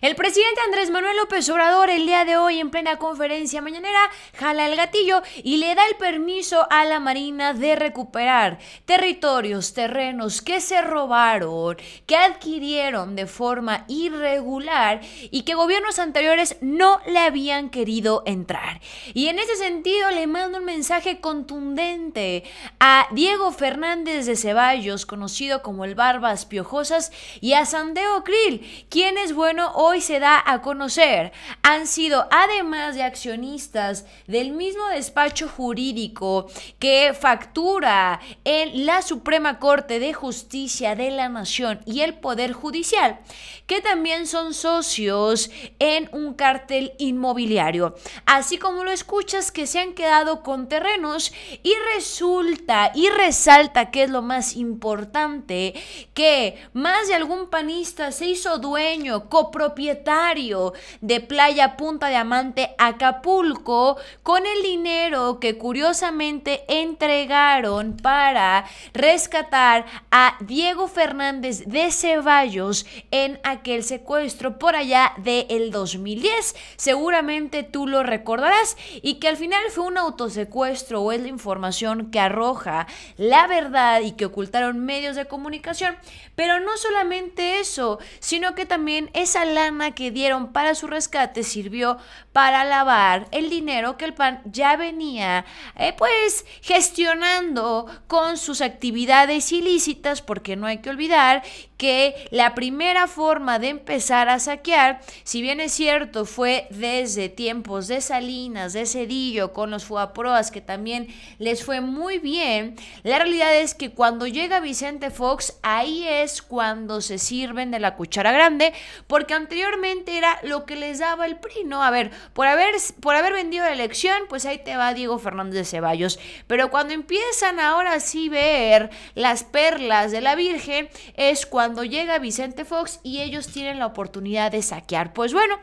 El presidente Andrés Manuel López Obrador el día de hoy en plena conferencia mañanera jala el gatillo y le da el permiso a la Marina de recuperar territorios, terrenos que se robaron, que adquirieron de forma irregular y que gobiernos anteriores no le habían querido entrar. Y en ese sentido le mando un mensaje contundente a Diego Fernández de Ceballos, conocido como el Barbas Piojosas, y a Sandeo Krill, quien es bueno hoy hoy se da a conocer. Han sido, además de accionistas del mismo despacho jurídico que factura en la Suprema Corte de Justicia de la Nación y el Poder Judicial, que también son socios en un cártel inmobiliario. Así como lo escuchas, que se han quedado con terrenos y resulta y resalta que es lo más importante que más de algún panista se hizo dueño, copropietario, propietario de Playa Punta Diamante Acapulco con el dinero que curiosamente entregaron para rescatar a Diego Fernández de Ceballos en aquel secuestro por allá del 2010. Seguramente tú lo recordarás y que al final fue un autosecuestro o es la información que arroja la verdad y que ocultaron medios de comunicación. Pero no solamente eso, sino que también esa lana que dieron para su rescate sirvió para lavar el dinero que el PAN ya venía eh, pues gestionando con sus actividades ilícitas, porque no hay que olvidar que la primera forma de empezar a saquear, si bien es cierto, fue desde tiempos de Salinas, de Cedillo, con los Fuaproas, que también les fue muy bien, la realidad es que cuando llega Vicente Fox, ahí es cuando se sirven de la cuchara grande, porque anteriormente era lo que les daba el PRI, ¿no? A ver, por haber, por haber vendido la elección, pues ahí te va Diego Fernández de Ceballos. Pero cuando empiezan ahora sí ver las perlas de la Virgen, es cuando llega Vicente Fox y ellos tienen la oportunidad de saquear. Pues bueno,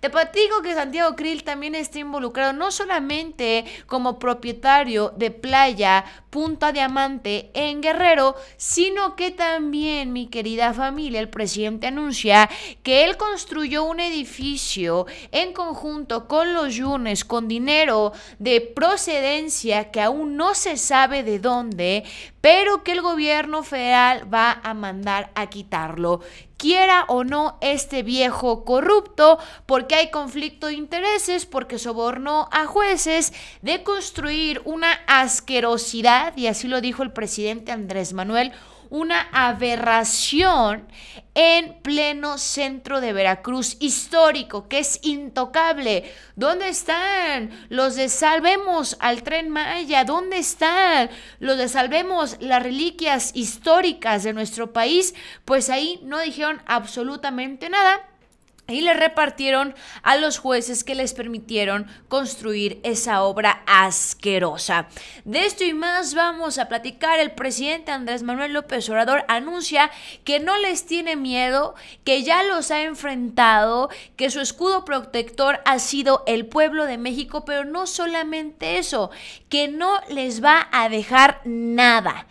te platico que Santiago Krill también está involucrado, no solamente como propietario de playa Punta Diamante en Guerrero, sino que también, mi querida familia, el presidente anuncia que él construyó un edificio en conjunto con los yunes con dinero de procedencia que aún no se sabe de dónde, pero que el gobierno federal va a mandar a quitarlo quiera o no este viejo corrupto, porque hay conflicto de intereses, porque sobornó a jueces de construir una asquerosidad, y así lo dijo el presidente Andrés Manuel, una aberración en pleno centro de Veracruz, histórico, que es intocable. ¿Dónde están los de Salvemos al tren Maya? ¿Dónde están los de Salvemos las reliquias históricas de nuestro país? Pues ahí no dijeron absolutamente nada y le repartieron a los jueces que les permitieron construir esa obra asquerosa. De esto y más vamos a platicar. El presidente Andrés Manuel López Obrador anuncia que no les tiene miedo, que ya los ha enfrentado, que su escudo protector ha sido el pueblo de México, pero no solamente eso, que no les va a dejar nada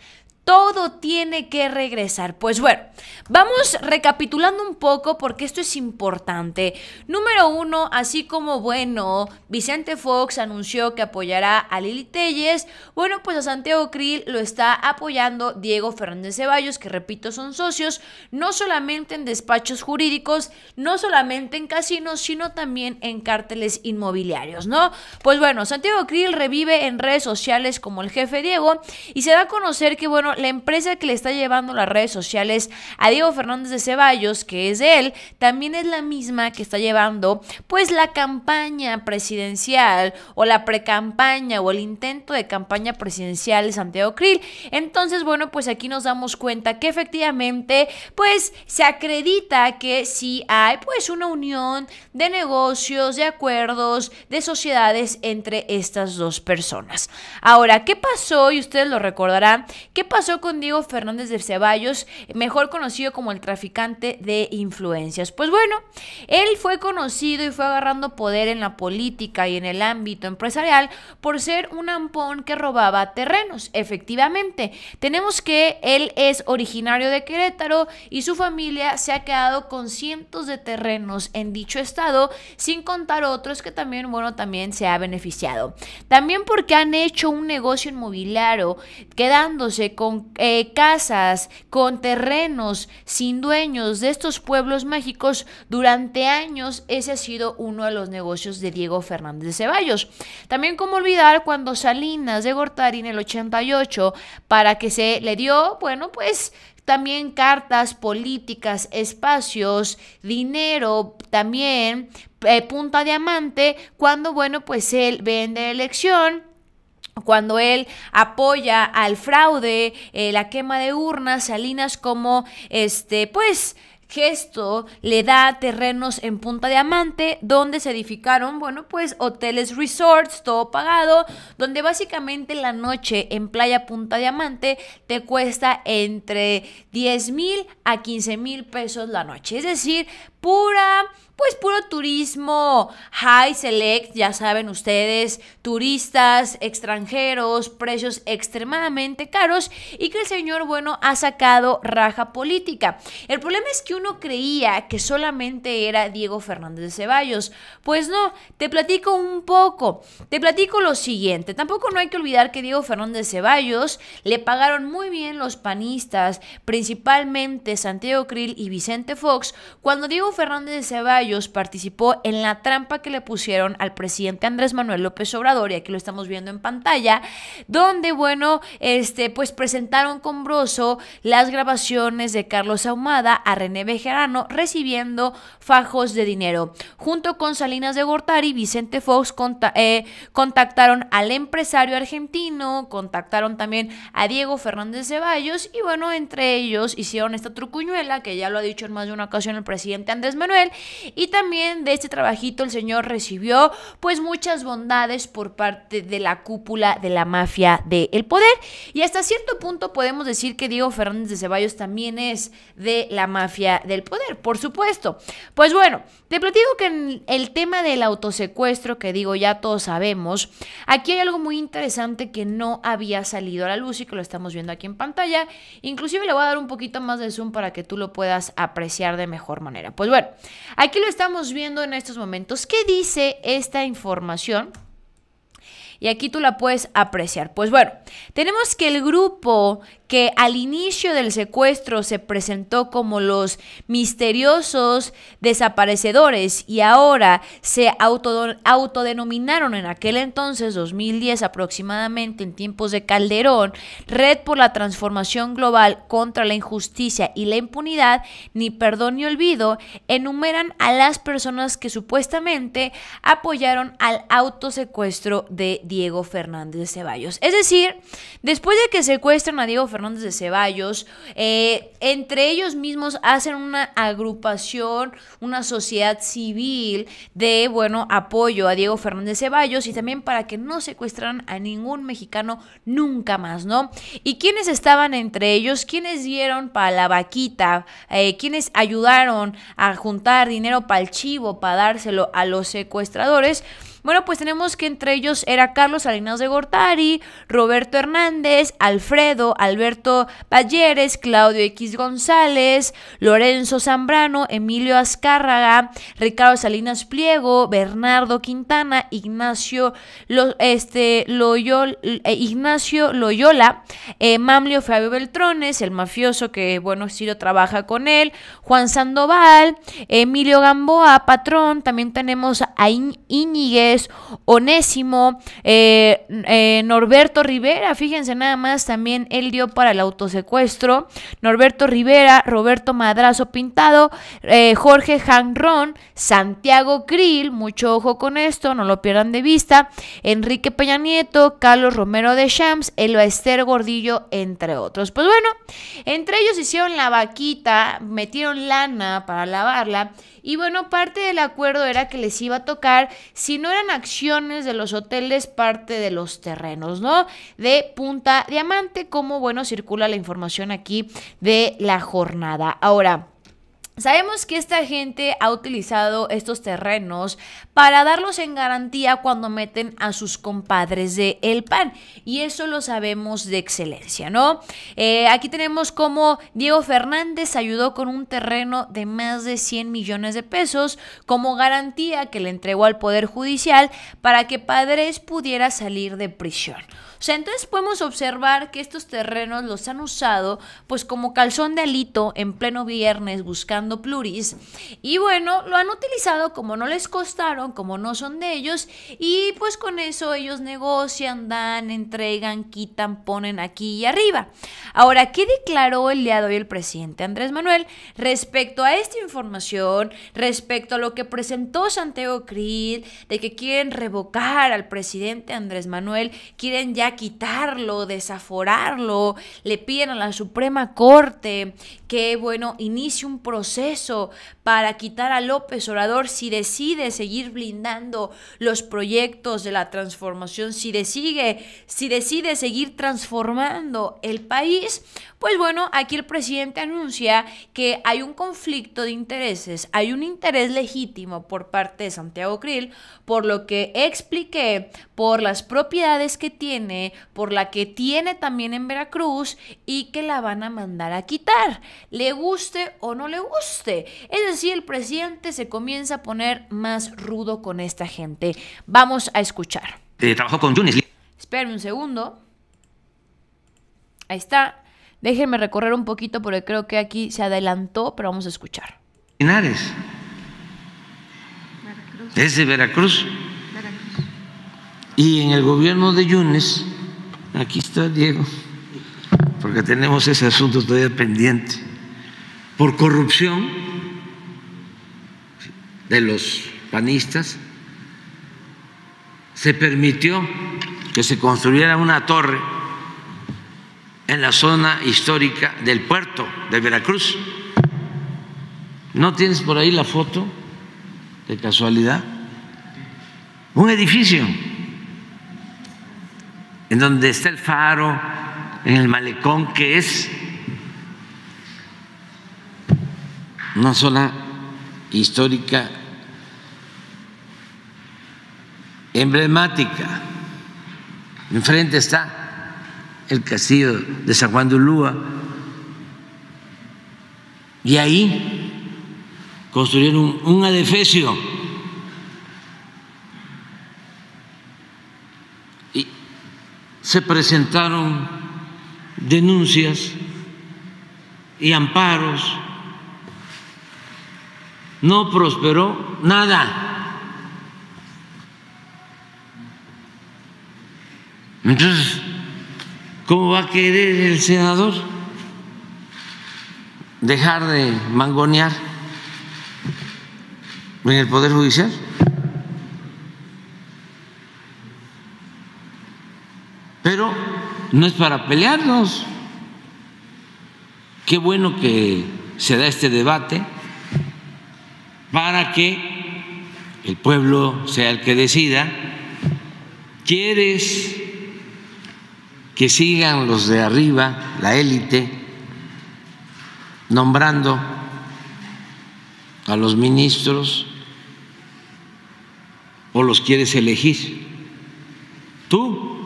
todo tiene que regresar. Pues bueno, vamos recapitulando un poco porque esto es importante. Número uno, así como bueno, Vicente Fox anunció que apoyará a Lili Telles, bueno, pues a Santiago Krill lo está apoyando Diego Fernández Ceballos, que repito, son socios, no solamente en despachos jurídicos, no solamente en casinos, sino también en cárteles inmobiliarios, ¿no? Pues bueno, Santiago Krill revive en redes sociales como el jefe Diego y se da a conocer que, bueno, la empresa que le está llevando las redes sociales a Diego Fernández de Ceballos, que es él, también es la misma que está llevando pues la campaña presidencial o la precampaña o el intento de campaña presidencial de Santiago Krill. Entonces, bueno, pues aquí nos damos cuenta que efectivamente pues se acredita que sí hay pues una unión de negocios, de acuerdos, de sociedades entre estas dos personas. Ahora, ¿qué pasó? Y ustedes lo recordarán, ¿qué pasó? con Diego Fernández de Ceballos, mejor conocido como el traficante de influencias? Pues bueno, él fue conocido y fue agarrando poder en la política y en el ámbito empresarial por ser un ampón que robaba terrenos. Efectivamente, tenemos que él es originario de Querétaro y su familia se ha quedado con cientos de terrenos en dicho estado, sin contar otros que también, bueno, también se ha beneficiado. También porque han hecho un negocio inmobiliario quedándose con con eh, casas, con terrenos sin dueños de estos pueblos mágicos, durante años ese ha sido uno de los negocios de Diego Fernández de Ceballos. También como olvidar cuando Salinas de Gortari en el 88, para que se le dio, bueno, pues también cartas políticas, espacios, dinero, también eh, punta diamante, cuando, bueno, pues él vende elección cuando él apoya al fraude, eh, la quema de urnas, Salinas como este, pues gesto le da terrenos en Punta Diamante, donde se edificaron, bueno, pues hoteles, resorts, todo pagado, donde básicamente la noche en Playa Punta Diamante te cuesta entre 10 mil a 15 mil pesos la noche. Es decir, pura pues puro turismo high select, ya saben ustedes, turistas, extranjeros, precios extremadamente caros y que el señor bueno ha sacado raja política. El problema es que uno creía que solamente era Diego Fernández de Ceballos. Pues no, te platico un poco, te platico lo siguiente, tampoco no hay que olvidar que Diego Fernández de Ceballos le pagaron muy bien los panistas, principalmente Santiago Krill y Vicente Fox, cuando Diego Fernández de Ceballos participó en la trampa que le pusieron al presidente Andrés Manuel López Obrador, y aquí lo estamos viendo en pantalla, donde, bueno, este, pues presentaron con Broso las grabaciones de Carlos Ahumada a René Bejerano recibiendo fajos de dinero. Junto con Salinas de Gortari, Vicente Fox eh, contactaron al empresario argentino, contactaron también a Diego Fernández Ceballos, y bueno, entre ellos hicieron esta trucuñuela, que ya lo ha dicho en más de una ocasión el presidente Andrés Manuel, y también de este trabajito el señor recibió pues muchas bondades por parte de la cúpula de la mafia del poder. Y hasta cierto punto podemos decir que Diego Fernández de Ceballos también es de la mafia del poder, por supuesto. Pues bueno, te platico que en el tema del autosecuestro, que digo ya todos sabemos, aquí hay algo muy interesante que no había salido a la luz y que lo estamos viendo aquí en pantalla. Inclusive le voy a dar un poquito más de zoom para que tú lo puedas apreciar de mejor manera. Pues bueno, aquí lo estamos viendo en estos momentos. ¿Qué dice esta información? Y aquí tú la puedes apreciar. Pues bueno, tenemos que el grupo que al inicio del secuestro se presentó como los misteriosos desaparecedores y ahora se autodenominaron en aquel entonces, 2010 aproximadamente, en tiempos de Calderón, Red por la Transformación Global contra la Injusticia y la Impunidad, ni perdón ni olvido, enumeran a las personas que supuestamente apoyaron al autosecuestro de Diego Fernández Ceballos. Es decir, después de que secuestran a Diego Fernández, Fernández de Ceballos, eh, entre ellos mismos hacen una agrupación, una sociedad civil de, bueno, apoyo a Diego Fernández Ceballos y también para que no secuestraran a ningún mexicano nunca más, ¿no? ¿Y quiénes estaban entre ellos? ¿Quiénes dieron para la vaquita? Eh, ¿Quiénes ayudaron a juntar dinero para el chivo, para dárselo a los secuestradores? Bueno, pues tenemos que entre ellos era Carlos Salinas de Gortari, Roberto Hernández, Alfredo, Alberto Balleres, Claudio X González, Lorenzo Zambrano, Emilio Azcárraga, Ricardo Salinas Pliego, Bernardo Quintana, Ignacio, este, eh, Ignacio Loyola, eh, Mamlio Fabio Beltrones, el mafioso que, bueno, lo trabaja con él, Juan Sandoval, Emilio Gamboa, Patrón, también tenemos a Íñiguez, Onésimo, eh, eh, Norberto Rivera, fíjense nada más, también él dio para el autosecuestro, Norberto Rivera, Roberto Madrazo Pintado, eh, Jorge Janrón, Santiago Krill, mucho ojo con esto, no lo pierdan de vista, Enrique Peña Nieto, Carlos Romero de Shams, Esther Gordillo, entre otros. Pues bueno, entre ellos hicieron la vaquita, metieron lana para lavarla y bueno, parte del acuerdo era que les iba a tocar, si no era acciones de los hoteles parte de los terrenos, ¿no? De Punta Diamante, como bueno, circula la información aquí de la jornada. Ahora, Sabemos que esta gente ha utilizado estos terrenos para darlos en garantía cuando meten a sus compadres de El PAN y eso lo sabemos de excelencia, ¿no? Eh, aquí tenemos como Diego Fernández ayudó con un terreno de más de 100 millones de pesos como garantía que le entregó al Poder Judicial para que Padres pudiera salir de prisión. O sea, entonces podemos observar que estos terrenos los han usado pues como calzón de alito en pleno viernes buscando pluris. Y bueno, lo han utilizado como no les costaron, como no son de ellos, y pues con eso ellos negocian, dan, entregan, quitan, ponen aquí y arriba. Ahora, ¿qué declaró el día de hoy el presidente Andrés Manuel respecto a esta información, respecto a lo que presentó Santiago Cris de que quieren revocar al presidente Andrés Manuel, quieren ya quitarlo, desaforarlo, le piden a la Suprema Corte que, bueno, inicie un proceso para quitar a López Obrador si decide seguir blindando los proyectos de la transformación, si decide, si decide seguir transformando el país pues bueno, aquí el presidente anuncia que hay un conflicto de intereses, hay un interés legítimo por parte de Santiago Krill, por lo que expliqué, por las propiedades que tiene, por la que tiene también en Veracruz y que la van a mandar a quitar, le guste o no le guste. Es decir, el presidente se comienza a poner más rudo con esta gente. Vamos a escuchar. Trabajó eh, trabajo con Junis. un segundo. Ahí está. Déjenme recorrer un poquito porque creo que aquí se adelantó, pero vamos a escuchar. Linares. Veracruz. Es de Veracruz. Veracruz. Y en el gobierno de Yunes, aquí está Diego, porque tenemos ese asunto todavía pendiente, por corrupción de los panistas, se permitió que se construyera una torre en la zona histórica del puerto de Veracruz. ¿No tienes por ahí la foto de casualidad? Un edificio en donde está el faro, en el malecón, que es una zona histórica emblemática. Enfrente está el castillo de San Juan de Ulúa. Y ahí construyeron un adefesio. Y se presentaron denuncias y amparos. No prosperó nada. Entonces, ¿Cómo va a querer el senador dejar de mangonear en el Poder Judicial? Pero no es para pelearnos. Qué bueno que se da este debate para que el pueblo sea el que decida. ¿Quieres que sigan los de arriba, la élite, nombrando a los ministros o los quieres elegir. Tú.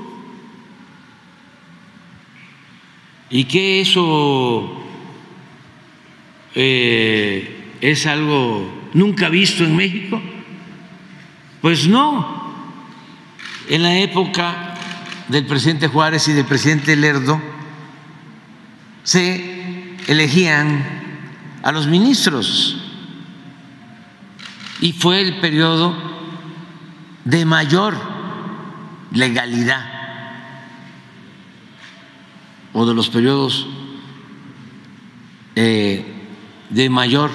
¿Y qué eso eh, es algo nunca visto en México? Pues no. En la época del presidente Juárez y del presidente Lerdo se elegían a los ministros y fue el periodo de mayor legalidad o de los periodos eh, de mayor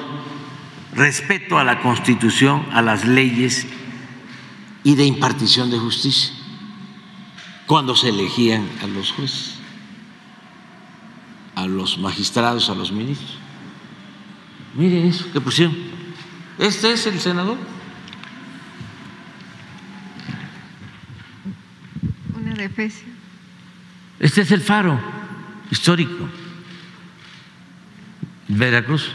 respeto a la Constitución, a las leyes y de impartición de justicia cuando se elegían a los jueces, a los magistrados, a los ministros. miren eso que pusieron. Este es el senador. Una defesia. Este es el faro histórico. Veracruz.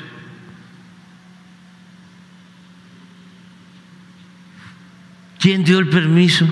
¿Quién dio el permiso?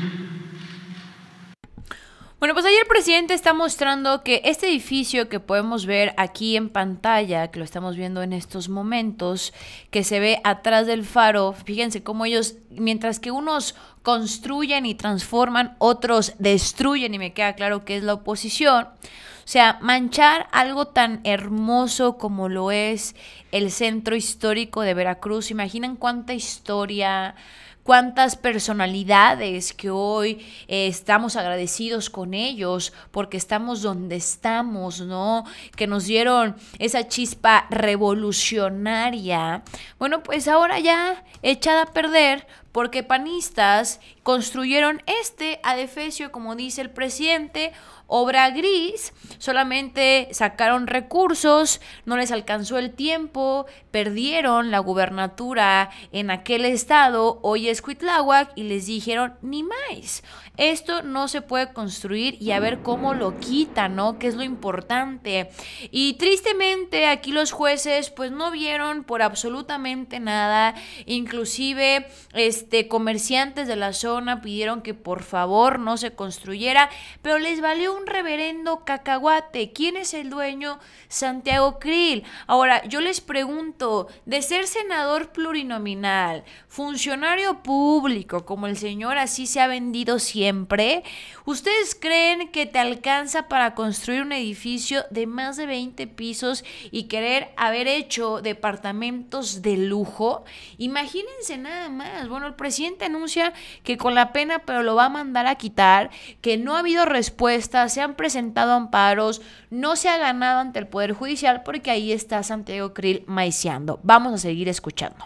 Bueno, pues ayer el presidente está mostrando que este edificio que podemos ver aquí en pantalla, que lo estamos viendo en estos momentos, que se ve atrás del faro, fíjense cómo ellos, mientras que unos construyen y transforman, otros destruyen, y me queda claro que es la oposición. O sea, manchar algo tan hermoso como lo es el centro histórico de Veracruz, imaginan cuánta historia, cuántas personalidades que hoy eh, estamos agradecidos con ellos porque estamos donde estamos, ¿no? Que nos dieron esa chispa revolucionaria. Bueno, pues ahora ya echada a perder porque panistas construyeron este adefesio, como dice el presidente, obra gris, solamente sacaron recursos, no les alcanzó el tiempo, perdieron la gubernatura en aquel estado, hoy es Cuitláhuac, y les dijeron, ni más, esto no se puede construir y a ver cómo lo quitan, ¿no? Que es lo importante. Y tristemente aquí los jueces pues no vieron por absolutamente nada, inclusive este, comerciantes de la zona, pidieron que por favor no se construyera, pero les valió un reverendo cacahuate. ¿Quién es el dueño? Santiago Krill. Ahora, yo les pregunto, de ser senador plurinominal, funcionario público, como el señor así se ha vendido siempre, ¿ustedes creen que te alcanza para construir un edificio de más de 20 pisos y querer haber hecho departamentos de lujo? Imagínense nada más. Bueno, el presidente anuncia que con la pena, pero lo va a mandar a quitar, que no ha habido respuesta, se han presentado amparos, no se ha ganado ante el Poder Judicial, porque ahí está Santiago Krill maiciando. Vamos a seguir escuchando.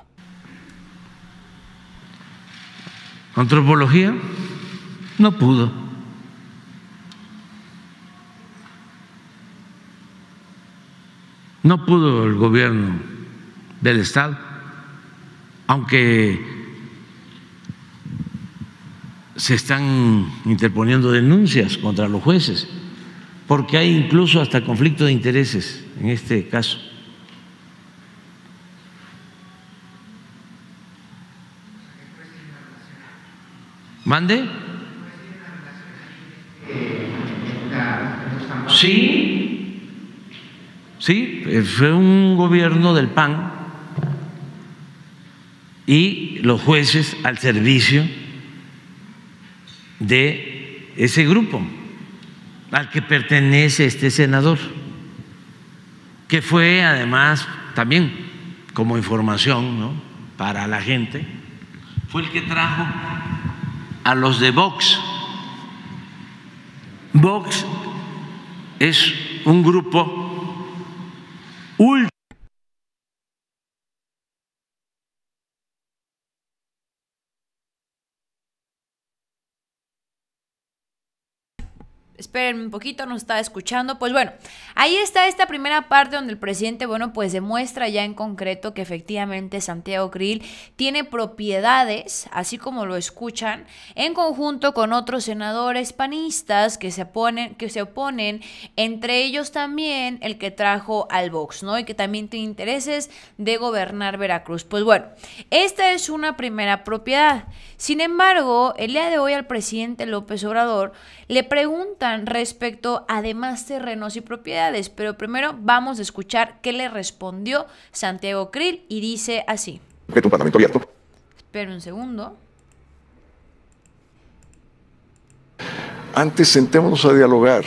Antropología no pudo. No pudo el gobierno del Estado, aunque se están interponiendo denuncias contra los jueces, porque hay incluso hasta conflicto de intereses en este caso. ¿Mande? Sí, sí, eh, fue un gobierno del PAN y los jueces al servicio de ese grupo al que pertenece este senador, que fue además también como información para la gente, fue el que trajo a los de Vox. Vox es un grupo ultra esperen un poquito, no está escuchando. Pues bueno, ahí está esta primera parte donde el presidente, bueno, pues demuestra ya en concreto que efectivamente Santiago Krill tiene propiedades, así como lo escuchan, en conjunto con otros senadores panistas que se oponen, que se oponen entre ellos también el que trajo al Vox, ¿no? Y que también tiene intereses de gobernar Veracruz. Pues bueno, esta es una primera propiedad. Sin embargo, el día de hoy al presidente López Obrador le preguntan respecto a demás terrenos y propiedades, pero primero vamos a escuchar qué le respondió Santiago Krill y dice así. Un abierto. Espera un segundo. Antes sentémonos a dialogar,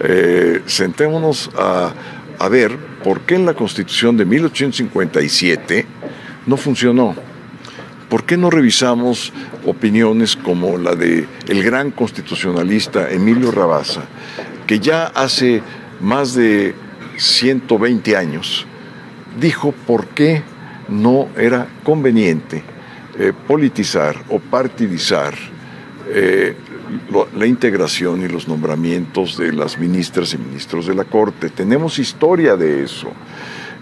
eh, sentémonos a, a ver por qué en la Constitución de 1857 no funcionó ¿por qué no revisamos opiniones como la de el gran constitucionalista Emilio Rabasa, que ya hace más de 120 años dijo por qué no era conveniente eh, politizar o partidizar eh, la integración y los nombramientos de las ministras y ministros de la Corte. Tenemos historia de eso.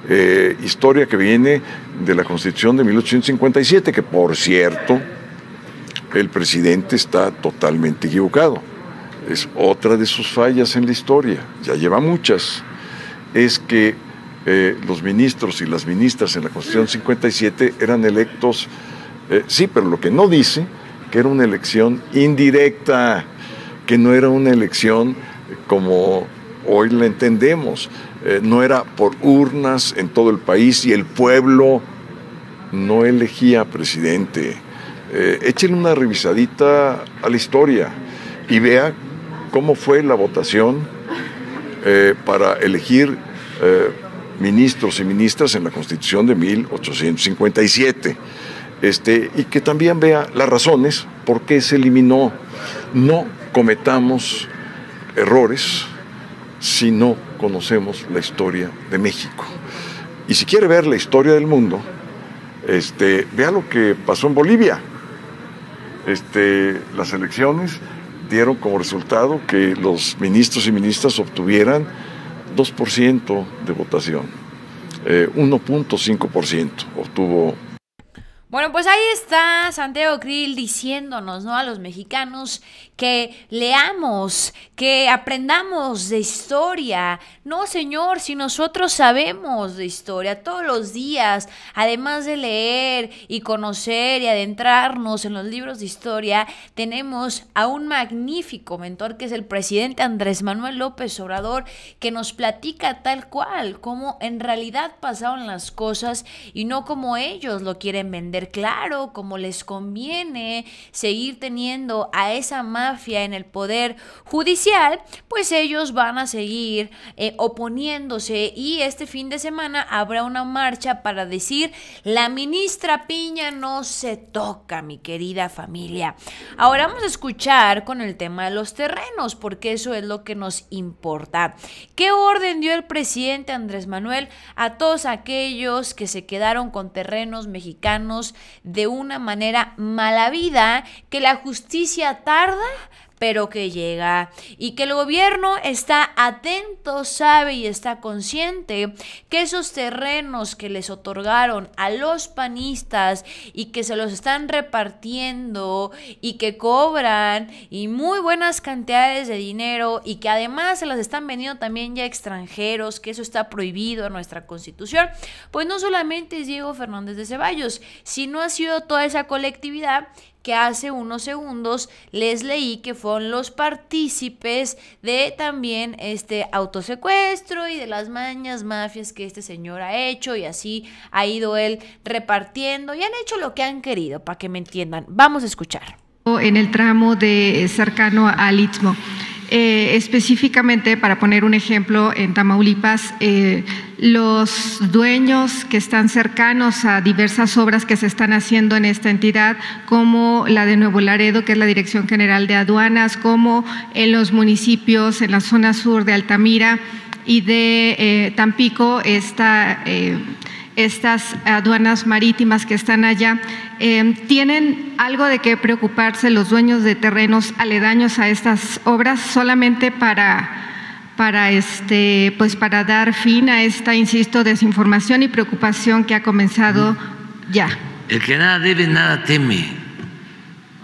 Eh, historia que viene de la Constitución de 1857, que por cierto, el presidente está totalmente equivocado. Es otra de sus fallas en la historia, ya lleva muchas, es que eh, los ministros y las ministras en la Constitución 57 eran electos, eh, sí, pero lo que no dice, que era una elección indirecta, que no era una elección como hoy la entendemos, eh, no era por urnas en todo el país y el pueblo no elegía presidente. echen échenle una revisadita a la historia y vea cómo fue la votación eh, para elegir eh, ministros y ministras en la Constitución de 1857. Este, y que también vea las razones por qué se eliminó. No cometamos errores si no conocemos la historia de México. Y si quiere ver la historia del mundo, este, vea lo que pasó en Bolivia. Este, las elecciones dieron como resultado que los ministros y ministras obtuvieran 2% de votación. 1.5% eh, obtuvo bueno, pues ahí está Santiago Krill diciéndonos, ¿no? A los mexicanos que leamos, que aprendamos de historia. No, Señor, si nosotros sabemos de historia todos los días, además de leer y conocer y adentrarnos en los libros de historia, tenemos a un magnífico mentor que es el presidente Andrés Manuel López Obrador, que nos platica tal cual, cómo en realidad pasaron las cosas y no como ellos lo quieren vender. Claro, como les conviene seguir teniendo a esa madre en el poder judicial, pues ellos van a seguir eh, oponiéndose y este fin de semana habrá una marcha para decir la ministra Piña no se toca, mi querida familia. Ahora vamos a escuchar con el tema de los terrenos, porque eso es lo que nos importa. ¿Qué orden dio el presidente Andrés Manuel a todos aquellos que se quedaron con terrenos mexicanos de una manera mala vida, que la justicia tarda pero que llega y que el gobierno está atento, sabe y está consciente que esos terrenos que les otorgaron a los panistas y que se los están repartiendo y que cobran y muy buenas cantidades de dinero y que además se las están vendiendo también ya extranjeros, que eso está prohibido en nuestra constitución, pues no solamente es Diego Fernández de Ceballos, sino ha sido toda esa colectividad que hace unos segundos les leí que fueron los partícipes de también este autosecuestro y de las mañas, mafias que este señor ha hecho y así ha ido él repartiendo y han hecho lo que han querido, para que me entiendan. Vamos a escuchar. En el tramo de cercano al Istmo. Eh, específicamente, para poner un ejemplo, en Tamaulipas, eh, los dueños que están cercanos a diversas obras que se están haciendo en esta entidad, como la de Nuevo Laredo, que es la Dirección General de Aduanas, como en los municipios, en la zona sur de Altamira y de eh, Tampico, esta estas aduanas marítimas que están allá, eh, ¿tienen algo de qué preocuparse los dueños de terrenos aledaños a estas obras solamente para para este pues para dar fin a esta insisto desinformación y preocupación que ha comenzado ya. El que nada debe nada teme.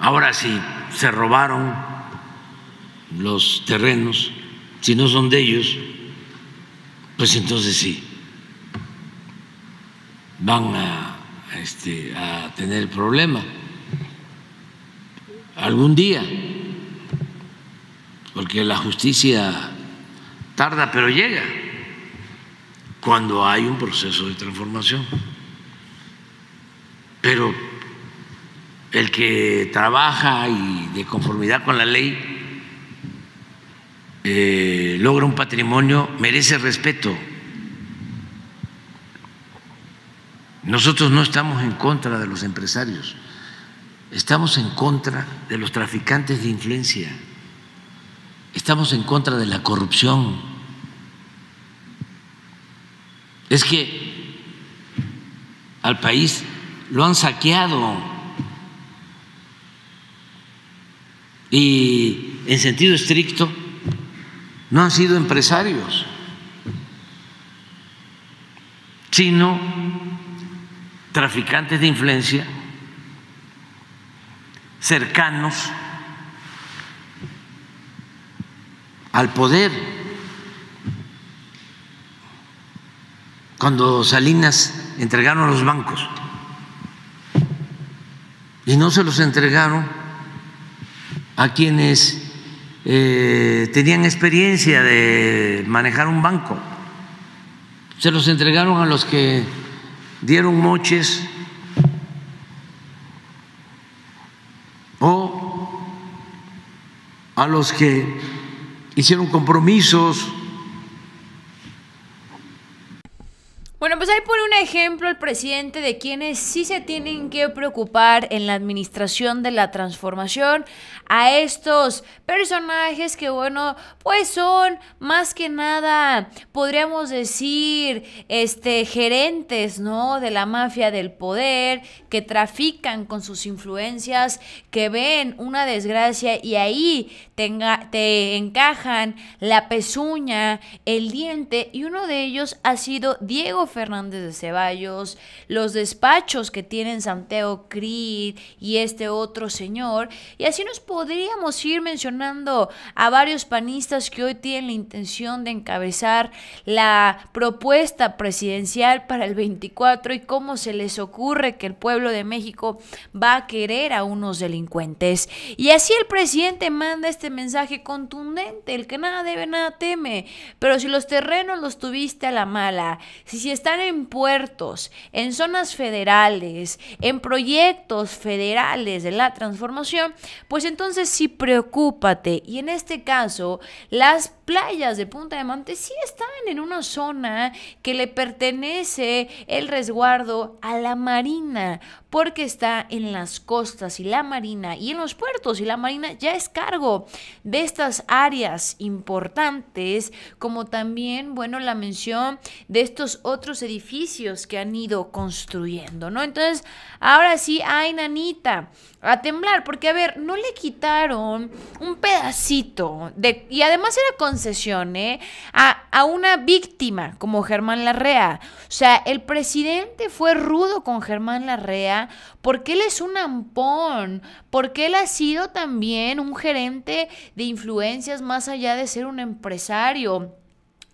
Ahora sí se robaron los terrenos, si no son de ellos, pues entonces sí van este, a, tener problema algún día, porque la justicia tarda pero llega cuando hay un proceso de transformación. Pero el que trabaja y de conformidad con la ley eh, logra un patrimonio merece respeto. Nosotros no estamos en contra de los empresarios, estamos en contra de los traficantes de influencia, estamos en contra de la corrupción. Es que al país lo han saqueado y en sentido estricto no han sido empresarios, sino traficantes de influencia cercanos al poder. Cuando Salinas entregaron los bancos y no se los entregaron a quienes eh, tenían experiencia de manejar un banco, se los entregaron a los que dieron moches o a los que hicieron compromisos. Bueno, pues pues ahí pone un ejemplo el presidente de quienes sí se tienen que preocupar en la administración de la transformación a estos personajes que, bueno, pues son más que nada, podríamos decir, este, gerentes, ¿no? De la mafia del poder, que trafican con sus influencias, que ven una desgracia y ahí te encajan la pezuña, el diente, y uno de ellos ha sido Diego Fernández Fernández de Ceballos, los despachos que tienen Santiago Creed y este otro señor. Y así nos podríamos ir mencionando a varios panistas que hoy tienen la intención de encabezar la propuesta presidencial para el 24 y cómo se les ocurre que el pueblo de México va a querer a unos delincuentes. Y así el presidente manda este mensaje contundente, el que nada debe, nada teme. Pero si los terrenos los tuviste a la mala, si, si están en puertos, en zonas federales, en proyectos federales de la transformación, pues entonces sí preocúpate. Y en este caso, las playas de Punta de Mante sí están en una zona que le pertenece el resguardo a la Marina porque está en las costas y la marina y en los puertos y la marina ya es cargo de estas áreas importantes, como también, bueno, la mención de estos otros edificios que han ido construyendo, ¿no? Entonces, ahora sí, ay, nanita, a temblar, porque a ver, no le quitaron un pedacito de, y además era concesión, ¿eh? A, a una víctima como Germán Larrea. O sea, el presidente fue rudo con Germán Larrea porque él es un ampón, porque él ha sido también un gerente de influencias más allá de ser un empresario.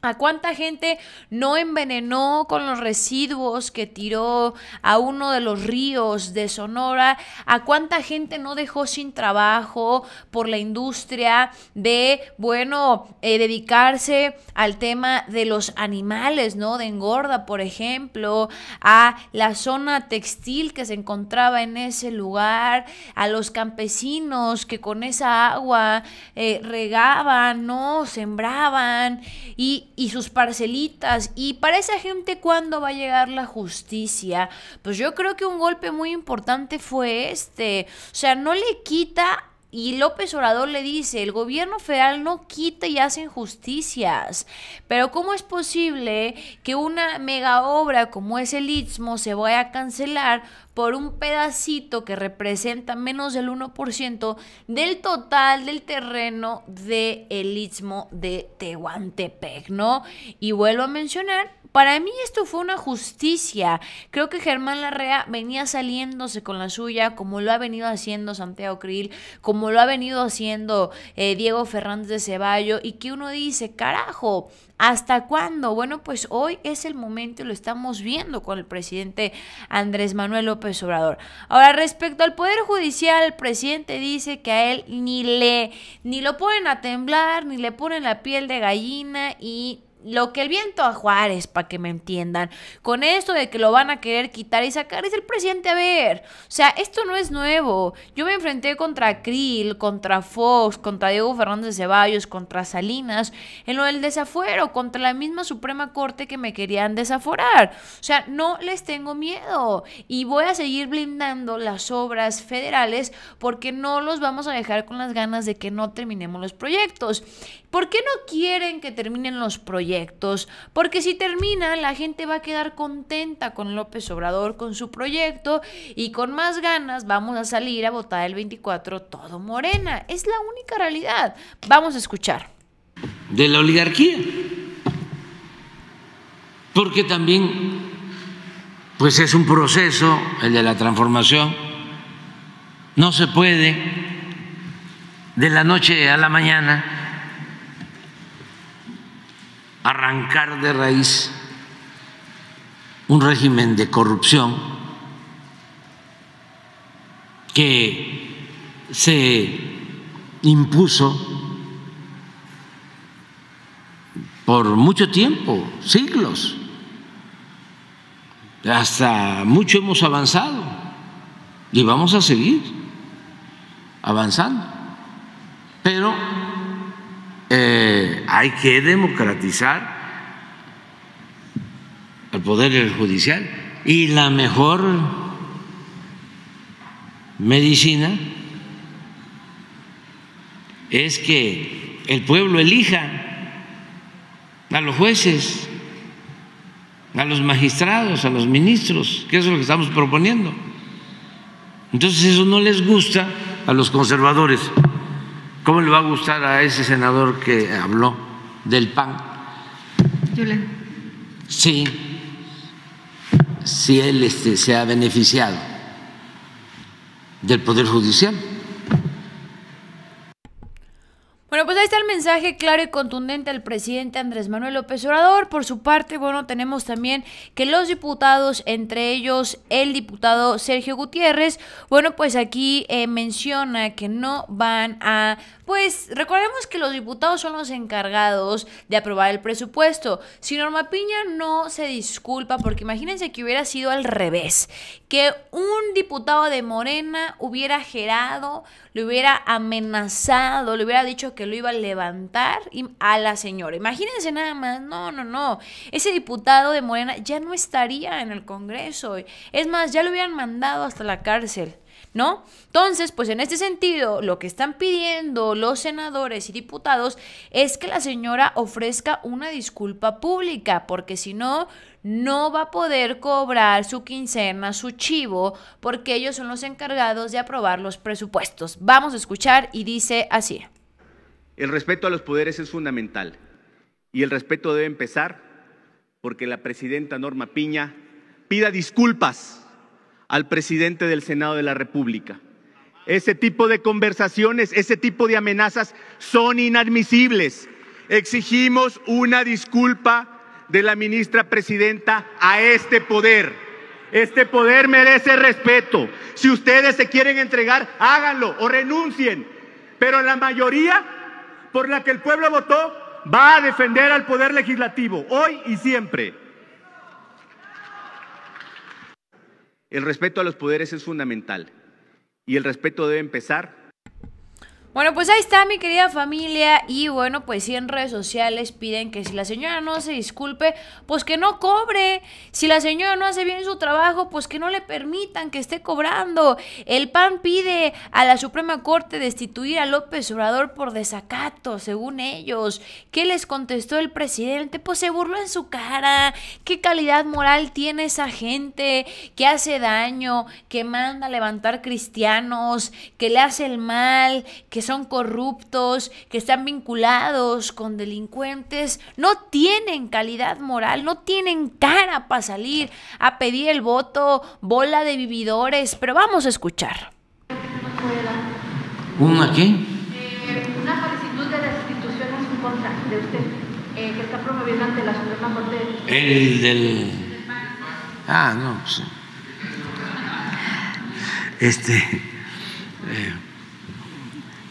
¿A cuánta gente no envenenó con los residuos que tiró a uno de los ríos de Sonora? ¿A cuánta gente no dejó sin trabajo por la industria de, bueno, eh, dedicarse al tema de los animales, ¿no? De engorda, por ejemplo, a la zona textil que se encontraba en ese lugar, a los campesinos que con esa agua eh, regaban, ¿no? Sembraban y y sus parcelitas. Y para esa gente, ¿cuándo va a llegar la justicia? Pues yo creo que un golpe muy importante fue este. O sea, no le quita y López Orador le dice, el gobierno federal no quita y hace injusticias, pero ¿cómo es posible que una mega obra como es el Istmo se vaya a cancelar por un pedacito que representa menos del 1% del total del terreno del Istmo de Tehuantepec, ¿no? Y vuelvo a mencionar para mí esto fue una justicia. Creo que Germán Larrea venía saliéndose con la suya, como lo ha venido haciendo Santiago Krill, como lo ha venido haciendo eh, Diego Fernández de Ceballo, y que uno dice, carajo, ¿Hasta cuándo? Bueno, pues hoy es el momento y lo estamos viendo con el presidente Andrés Manuel López Obrador. Ahora, respecto al Poder Judicial, el presidente dice que a él ni le, ni lo ponen a temblar, ni le ponen la piel de gallina y lo que el viento a Juárez, para que me entiendan, con esto de que lo van a querer quitar y sacar, es el presidente a ver. O sea, esto no es nuevo. Yo me enfrenté contra Krill, contra Fox, contra Diego Fernández de Ceballos, contra Salinas, en lo del desafuero, contra la misma Suprema Corte que me querían desaforar. O sea, no les tengo miedo y voy a seguir blindando las obras federales porque no los vamos a dejar con las ganas de que no terminemos los proyectos. ¿Por qué no quieren que terminen los proyectos? Porque si termina, la gente va a quedar contenta con López Obrador, con su proyecto, y con más ganas vamos a salir a votar el 24 todo morena. Es la única realidad. Vamos a escuchar. De la oligarquía. Porque también, pues es un proceso, el de la transformación. No se puede de la noche a la mañana arrancar de raíz un régimen de corrupción que se impuso por mucho tiempo, siglos. Hasta mucho hemos avanzado y vamos a seguir avanzando. Pero eh, hay que democratizar al Poder Judicial y la mejor medicina es que el pueblo elija a los jueces, a los magistrados, a los ministros, que eso es lo que estamos proponiendo. Entonces eso no les gusta a los conservadores. ¿Cómo le va a gustar a ese senador que habló del PAN? Sí, si él este, se ha beneficiado del Poder Judicial. mensaje claro y contundente al presidente Andrés Manuel López Obrador. Por su parte, bueno, tenemos también que los diputados, entre ellos el diputado Sergio Gutiérrez, bueno, pues aquí eh, menciona que no van a, pues recordemos que los diputados son los encargados de aprobar el presupuesto. Si Norma Piña no se disculpa, porque imagínense que hubiera sido al revés, que un diputado de Morena hubiera gerado, le hubiera amenazado, le hubiera dicho que lo iba a levantar a la señora. Imagínense nada más, no, no, no. Ese diputado de Morena ya no estaría en el Congreso. Es más, ya lo hubieran mandado hasta la cárcel. ¿no? Entonces, pues en este sentido, lo que están pidiendo los senadores y diputados es que la señora ofrezca una disculpa pública, porque si no, no va a poder cobrar su quincena, su chivo, porque ellos son los encargados de aprobar los presupuestos. Vamos a escuchar y dice así. El respeto a los poderes es fundamental y el respeto debe empezar porque la presidenta Norma Piña pida disculpas al presidente del Senado de la República. Ese tipo de conversaciones, ese tipo de amenazas son inadmisibles. Exigimos una disculpa de la ministra presidenta a este poder. Este poder merece respeto. Si ustedes se quieren entregar, háganlo o renuncien. Pero la mayoría por la que el pueblo votó va a defender al poder legislativo, hoy y siempre. El respeto a los poderes es fundamental y el respeto debe empezar bueno, pues ahí está mi querida familia y bueno, pues sí en redes sociales piden que si la señora no se disculpe, pues que no cobre. Si la señora no hace bien su trabajo, pues que no le permitan que esté cobrando. El PAN pide a la Suprema Corte destituir a López Obrador por desacato, según ellos. ¿Qué les contestó el presidente? Pues se burló en su cara. ¿Qué calidad moral tiene esa gente que hace daño, que manda a levantar cristianos, que le hace el mal, que son corruptos, que están vinculados con delincuentes, no tienen calidad moral, no tienen cara para salir a pedir el voto, bola de vividores, pero vamos a escuchar. ¿Una qué? Eh, una solicitud de destitución en su contra de usted, eh, que está promoviendo ante la Suprema Corte. El del... Ah, no, pues, Este... Eh,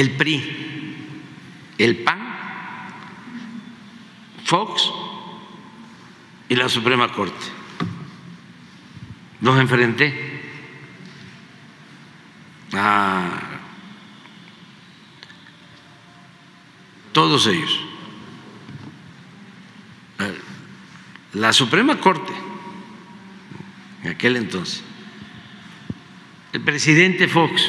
el PRI, el PAN, Fox y la Suprema Corte. Los enfrenté a ah, todos ellos. La Suprema Corte, en aquel entonces, el presidente Fox,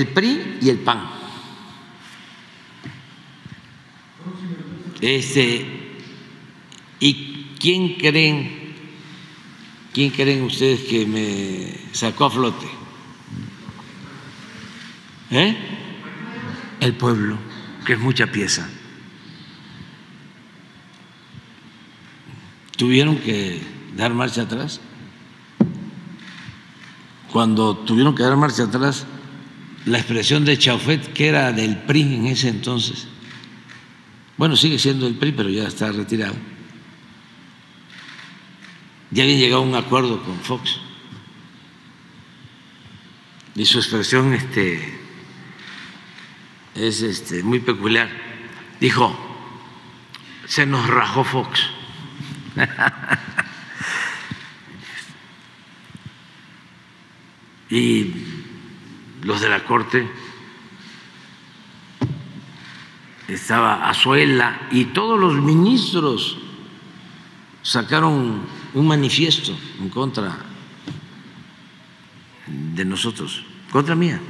el PRI y el PAN. Este, ¿Y quién creen, quién creen ustedes que me sacó a flote? ¿Eh? El pueblo, que es mucha pieza. Tuvieron que dar marcha atrás. Cuando tuvieron que dar marcha atrás, la expresión de Chaufet, que era del PRI en ese entonces, bueno, sigue siendo el PRI, pero ya está retirado, ya habían llegado a un acuerdo con Fox. Y su expresión este, es este, muy peculiar. Dijo, se nos rajó Fox. y los de la Corte, estaba Azuela y todos los ministros sacaron un manifiesto en contra de nosotros, contra mía.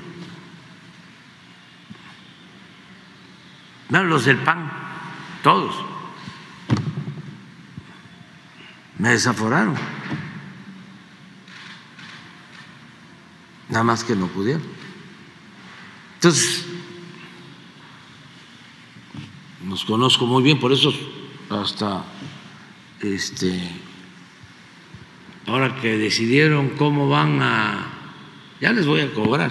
No, los del PAN, todos. Me desaforaron. Nada más que no pudieron. Entonces, nos conozco muy bien, por eso hasta este ahora que decidieron cómo van a ya les voy a cobrar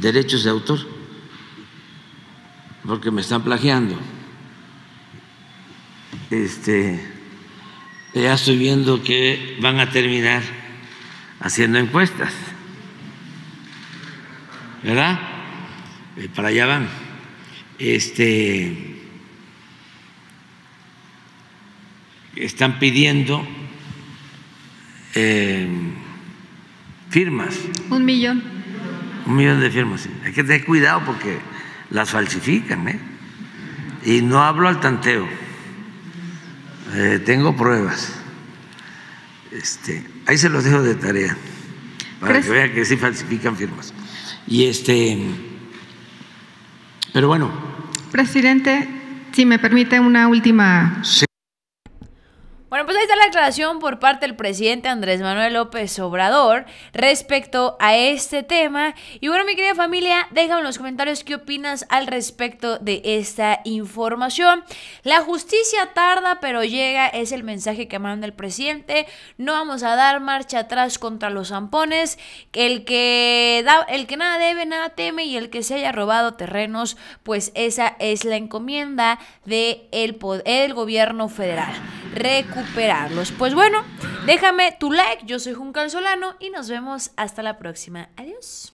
derechos de autor porque me están plagiando. Este ya estoy viendo que van a terminar haciendo encuestas. ¿Verdad? Eh, para allá van. Este, están pidiendo eh, firmas. Un millón. Un millón de firmas. Hay que tener cuidado porque las falsifican, ¿eh? Y no hablo al tanteo. Eh, tengo pruebas. Este, ahí se los dejo de tarea para que vean que sí falsifican firmas. Y este. Pero bueno. Presidente, si me permite una última. Bueno, pues ahí está la aclaración por parte del presidente Andrés Manuel López Obrador respecto a este tema. Y bueno, mi querida familia, déjame en los comentarios qué opinas al respecto de esta información. La justicia tarda, pero llega, es el mensaje que manda el presidente. No vamos a dar marcha atrás contra los zampones. El que, el que nada debe, nada teme y el que se haya robado terrenos, pues esa es la encomienda del de el gobierno federal. Pues bueno, déjame tu like, yo soy Juncal Solano y nos vemos hasta la próxima. Adiós.